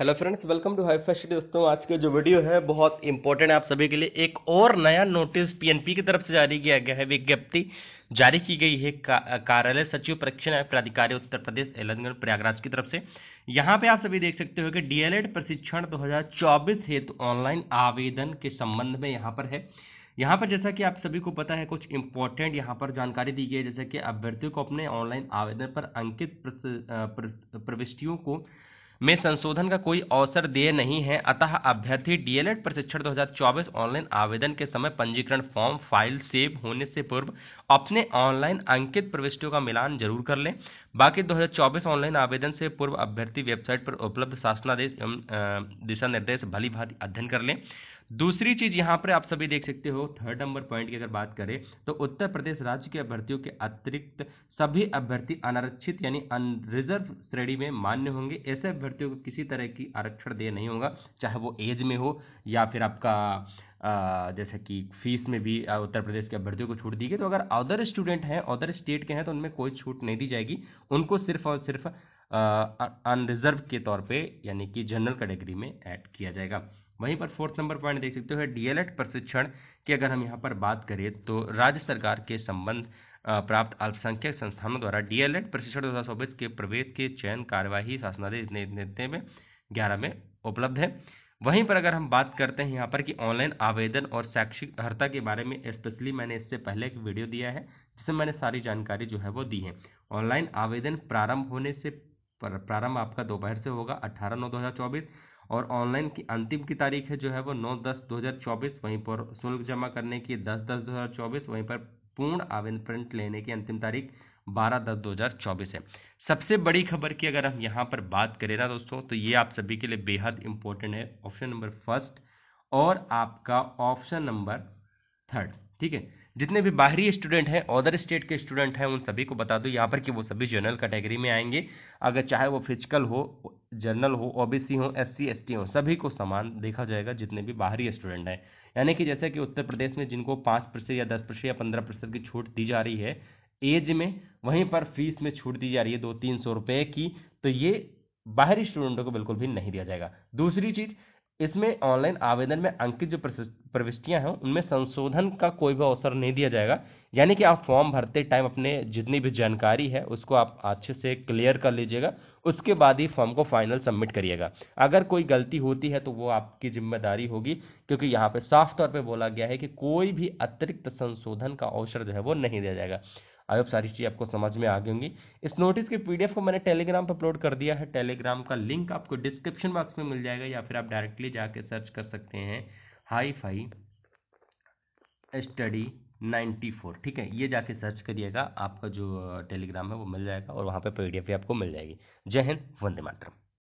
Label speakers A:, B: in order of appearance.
A: hello friends welcome to high fashion दोस्तों आज का जो वीडियो है बहुत इंपॉर्टेंट है आप सभी के लिए एक और नया नोटिस पीएनपी की तरफ से जारी किया गया है विज्ञप्ति जारी की गई है का, कार्यालय सचिव परीक्षण प्राधिकारी उत्तर प्रदेश एलनगढ़ प्रयागराज की तरफ से यहां पे आप सभी देख सकते हो कि डीएलएड प्रशिक्षण दो हेतु ऑनलाइन आवेदन के संबंध में यहाँ पर है यहाँ पर जैसा कि आप सभी को पता है कुछ इंपॉर्टेंट यहाँ पर जानकारी दी गई है जैसे कि अभ्यर्थियों को अपने ऑनलाइन आवेदन पर अंकित प्रविष्टियों को में संशोधन का कोई अवसर दिए नहीं है अतः अभ्यर्थी डीएलएड प्रशिक्षण 2024 ऑनलाइन आवेदन के समय पंजीकरण फॉर्म फाइल सेव होने से पूर्व अपने ऑनलाइन अंकित प्रविष्टियों का मिलान जरूर कर लें बाकी 2024 ऑनलाइन आवेदन से पूर्व अभ्यर्थी वेबसाइट पर उपलब्ध शासनादेश एवं दिशा निर्देश भली भांति अध्ययन कर लें दूसरी चीज यहाँ पर आप सभी देख सकते हो थर्ड नंबर पॉइंट की अगर बात करें तो उत्तर प्रदेश राज्य के अभ्यर्थियों के अतिरिक्त सभी अभ्यर्थी अनारक्षित यानी अनरिजर्व श्रेणी में मान्य होंगे ऐसे अभ्यर्थियों को किसी तरह की आरक्षण देय नहीं होगा चाहे वो एज में हो या फिर आपका जैसे कि फीस में भी उत्तर प्रदेश के अभ्यर्थियों को छूट दी गई तो अगर अदर स्टूडेंट हैं अदर स्टेट के हैं तो उनमें कोई छूट नहीं दी जाएगी उनको सिर्फ और सिर्फ अनरिजर्व के तौर पे यानी कि जनरल कैटेगरी में ऐड किया जाएगा वहीं पर फोर्थ नंबर पॉइंट देख सकते हो डीएलएड प्रशिक्षण की अगर हम यहाँ पर बात करें तो राज्य सरकार के संबंध प्राप्त अल्पसंख्यक संस्थानों द्वारा डीएलएड प्रशिक्षण दो हज़ार चौबीस के प्रवेश के चयन कार्यवाही शासनादेश निर्णय में ग्यारह में उपलब्ध है वहीं पर अगर हम बात करते हैं यहाँ पर कि ऑनलाइन आवेदन और शैक्षिक अर्ता के बारे में स्पेशली मैंने इससे पहले एक वीडियो दिया है जिसमें मैंने सारी जानकारी जो है वो दी है ऑनलाइन आवेदन प्रारंभ होने से प्रारंभ आपका दोपहर से होगा अठारह नौ दो हज़ार चौबीस और ऑनलाइन की अंतिम की तारीख है जो है वो नौ दस दो हज़ार चौबीस वहीं पर शुल्क जमा करने की दस दस दो हज़ार चौबीस वहीं पर पूर्ण आवेदन प्रिंट लेने की अंतिम तारीख बारह दस दो हज़ार चौबीस है सबसे बड़ी खबर की अगर हम यहाँ पर बात करें ना दोस्तों तो ये आप सभी के लिए बेहद इंपॉर्टेंट है ऑप्शन नंबर फर्स्ट और आपका ऑप्शन नंबर थर्ड ठीक है जितने भी बाहरी स्टूडेंट हैं अदर स्टेट के स्टूडेंट हैं उन सभी को बता दो यहाँ पर कि वो सभी जनरल कैटेगरी में आएंगे अगर चाहे वो फिजिकल हो जनरल हो ओबीसी हो एससी एसटी हो सभी को समान देखा जाएगा जितने भी बाहरी स्टूडेंट हैं यानी कि जैसे कि उत्तर प्रदेश में जिनको पाँच प्रतिशत या दस प्रतिशत या पंद्रह प्रतिशत की छूट दी जा रही है एज में वहीं पर फीस में छूट दी जा रही है दो तीन सौ रुपये की तो ये बाहरी स्टूडेंटों को बिल्कुल भी नहीं दिया जाएगा दूसरी चीज़ इसमें ऑनलाइन आवेदन में अंकित जो प्रविष्टियां हैं उनमें संशोधन का कोई भी अवसर नहीं दिया जाएगा यानी कि आप फॉर्म भरते टाइम अपने जितनी भी जानकारी है उसको आप अच्छे से क्लियर कर लीजिएगा उसके बाद ही फॉर्म को फाइनल सबमिट करिएगा अगर कोई गलती होती है तो वो आपकी जिम्मेदारी होगी क्योंकि यहाँ पे साफ तौर पे बोला गया है कि कोई भी अतिरिक्त संशोधन का अवसर जो है वो नहीं दिया जाएगा आई होप सारी चीज़ आपको समझ में आ गई होंगी इस नोटिस के पीडीएफ को मैंने टेलीग्राम पर अपलोड कर दिया है टेलीग्राम का लिंक आपको डिस्क्रिप्शन बॉक्स में मिल जाएगा या फिर आप डायरेक्टली जाके सर्च कर सकते हैं हाई फाई स्टडी 94 ठीक है ये जाके सर्च करिएगा आपका जो टेलीग्राम है वो मिल जाएगा और वहाँ पे पीडीएफ भी आपको मिल जाएगी जय हिंद वंदे मातरम